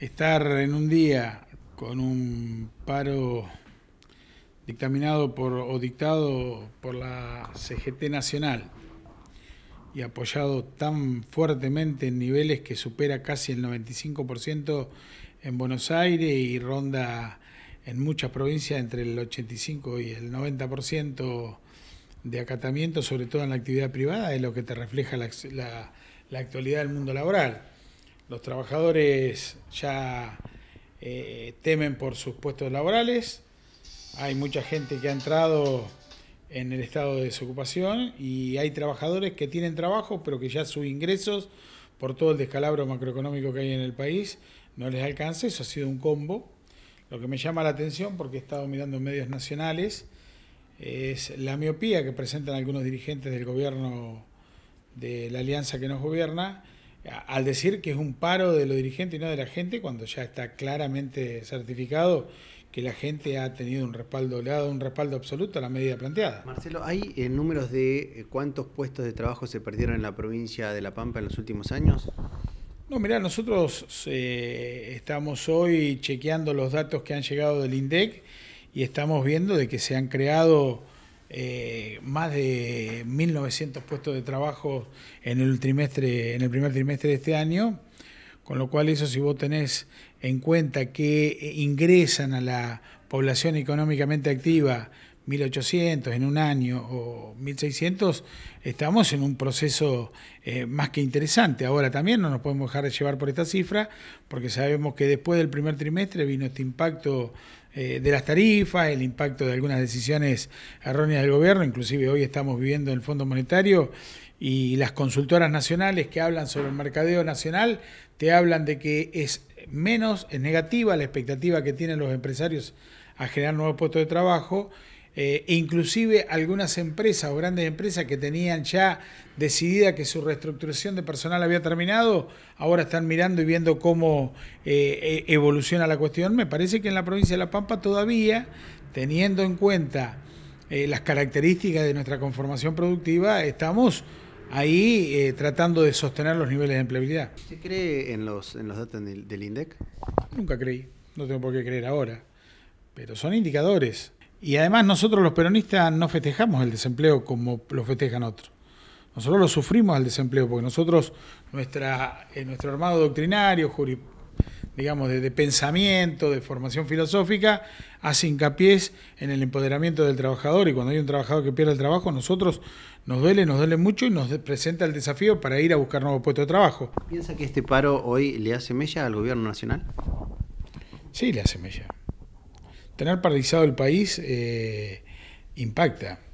estar en un día con un paro dictaminado por o dictado por la CGT Nacional y apoyado tan fuertemente en niveles que supera casi el 95% en Buenos Aires y ronda en muchas provincias entre el 85 y el 90% de acatamiento, sobre todo en la actividad privada, es lo que te refleja la actualidad del mundo laboral. Los trabajadores ya eh, temen por sus puestos laborales, hay mucha gente que ha entrado en el estado de desocupación y hay trabajadores que tienen trabajo pero que ya sus ingresos por todo el descalabro macroeconómico que hay en el país no les alcanza, eso ha sido un combo. Lo que me llama la atención, porque he estado mirando medios nacionales, es la miopía que presentan algunos dirigentes del gobierno de la alianza que nos gobierna al decir que es un paro de los dirigentes y no de la gente, cuando ya está claramente certificado que la gente ha tenido un respaldo, le un respaldo absoluto a la medida planteada. Marcelo, ¿hay eh, números de eh, cuántos puestos de trabajo se perdieron en la provincia de La Pampa en los últimos años? No, mirá, nosotros eh, estamos hoy chequeando los datos que han llegado del INDEC y estamos viendo de que se han creado eh, más de 1.900 puestos de trabajo en el, trimestre, en el primer trimestre de este año, con lo cual eso si vos tenés en cuenta que eh, ingresan a la población económicamente activa 1.800 en un año o 1.600, estamos en un proceso eh, más que interesante. Ahora también no nos podemos dejar de llevar por esta cifra, porque sabemos que después del primer trimestre vino este impacto eh, de las tarifas, el impacto de algunas decisiones erróneas del gobierno, inclusive hoy estamos viviendo en el Fondo Monetario y las consultoras nacionales que hablan sobre el mercadeo nacional te hablan de que es menos, es negativa la expectativa que tienen los empresarios a generar nuevos puestos de trabajo eh, inclusive algunas empresas o grandes empresas que tenían ya decidida que su reestructuración de personal había terminado, ahora están mirando y viendo cómo eh, e, evoluciona la cuestión. Me parece que en la provincia de La Pampa todavía, teniendo en cuenta eh, las características de nuestra conformación productiva, estamos ahí tratando de sostener los niveles de empleabilidad. ¿Se cree en los, en los datos del INDEC? Nunca creí, no tengo por qué creer ahora, pero son indicadores y además nosotros los peronistas no festejamos el desempleo como lo festejan otros. Nosotros lo sufrimos al desempleo, porque nosotros, nuestra, eh, nuestro armado doctrinario, digamos, de, de, pensamiento, de formación filosófica, hace hincapié en el empoderamiento del trabajador y cuando hay un trabajador que pierde el trabajo, nosotros nos duele, nos duele mucho y nos presenta el desafío para ir a buscar nuevos puestos de trabajo. ¿Piensa que este paro hoy le hace mella al gobierno nacional? Sí, le hace mella tener paralizado el país eh, impacta.